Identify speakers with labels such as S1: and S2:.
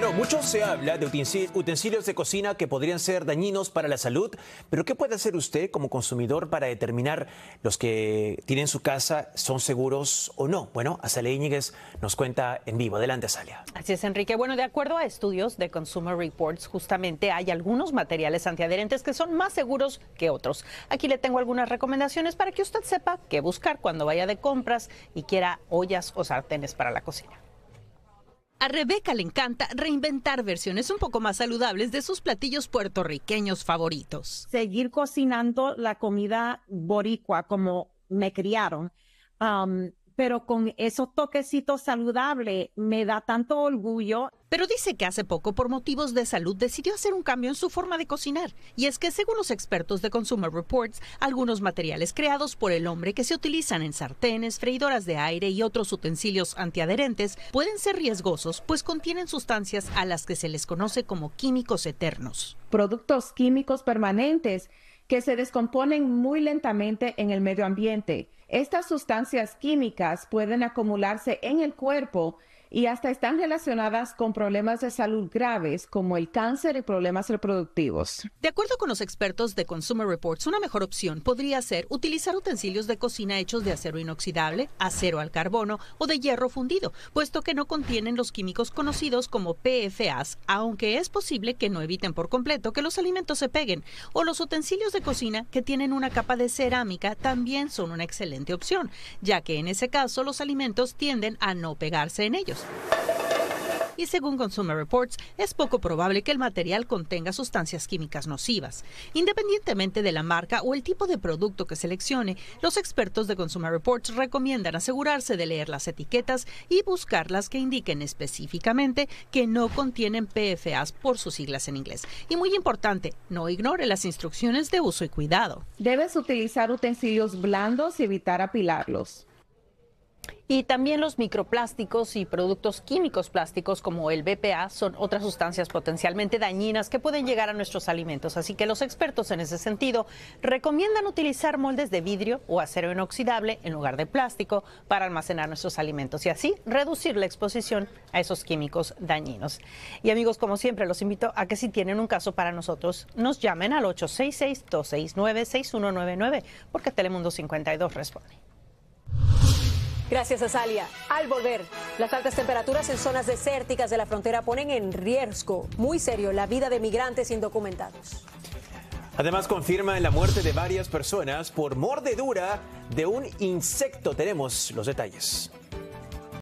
S1: Bueno, mucho se habla de utensilios de cocina que podrían ser dañinos para la salud, pero ¿qué puede hacer usted como consumidor para determinar los que tiene en su casa son seguros o no? Bueno, Azalea Íñiguez nos cuenta en vivo. Adelante, Azalea. Así es, Enrique. Bueno, de acuerdo a estudios de Consumer Reports, justamente hay algunos materiales antiadherentes que son más seguros que otros. Aquí le tengo algunas recomendaciones para que usted sepa qué buscar cuando vaya de compras y quiera ollas o sartenes para la cocina. A Rebeca le encanta reinventar versiones un poco más saludables de sus platillos puertorriqueños favoritos. Seguir cocinando la comida boricua como me criaron. Um, pero con esos toquecitos saludables me da tanto orgullo. Pero dice que hace poco, por motivos de salud, decidió hacer un cambio en su forma de cocinar. Y es que, según los expertos de Consumer Reports, algunos materiales creados por el hombre que se utilizan en sartenes, freidoras de aire y otros utensilios antiadherentes pueden ser riesgosos, pues contienen sustancias a las que se les conoce como químicos eternos.
S2: Productos químicos permanentes que se descomponen muy lentamente en el medio ambiente. Estas sustancias químicas pueden acumularse en el cuerpo y hasta están relacionadas con problemas de salud graves como el cáncer y problemas reproductivos.
S1: De acuerdo con los expertos de Consumer Reports, una mejor opción podría ser utilizar utensilios de cocina hechos de acero inoxidable, acero al carbono o de hierro fundido, puesto que no contienen los químicos conocidos como PFAs, aunque es posible que no eviten por completo que los alimentos se peguen, o los utensilios de cocina que tienen una capa de cerámica también son una excelente opción, ya que en ese caso los alimentos tienden a no pegarse en ellos. Y según Consumer Reports, es poco probable que el material contenga sustancias químicas nocivas. Independientemente de la marca o el tipo de producto que seleccione, los expertos de Consumer Reports recomiendan asegurarse de leer las etiquetas y buscar las que indiquen específicamente que no contienen PFAs por sus siglas en inglés. Y muy importante, no ignore las instrucciones
S2: de uso y cuidado. Debes utilizar utensilios blandos y evitar apilarlos.
S1: Y también los microplásticos y productos químicos plásticos como el BPA son otras sustancias potencialmente dañinas que pueden llegar a nuestros alimentos. Así que los expertos en ese sentido recomiendan utilizar moldes de vidrio o acero inoxidable en lugar de plástico para almacenar nuestros alimentos y así reducir la exposición a esos químicos dañinos. Y amigos, como siempre, los invito a que si tienen un caso para nosotros, nos llamen al 866-269-6199 porque Telemundo 52 responde. Gracias, Azalia. Al volver, las altas temperaturas en zonas desérticas de la frontera ponen en riesgo muy serio la vida de migrantes indocumentados. Además confirma la muerte de varias personas por mordedura de un insecto. Tenemos los detalles.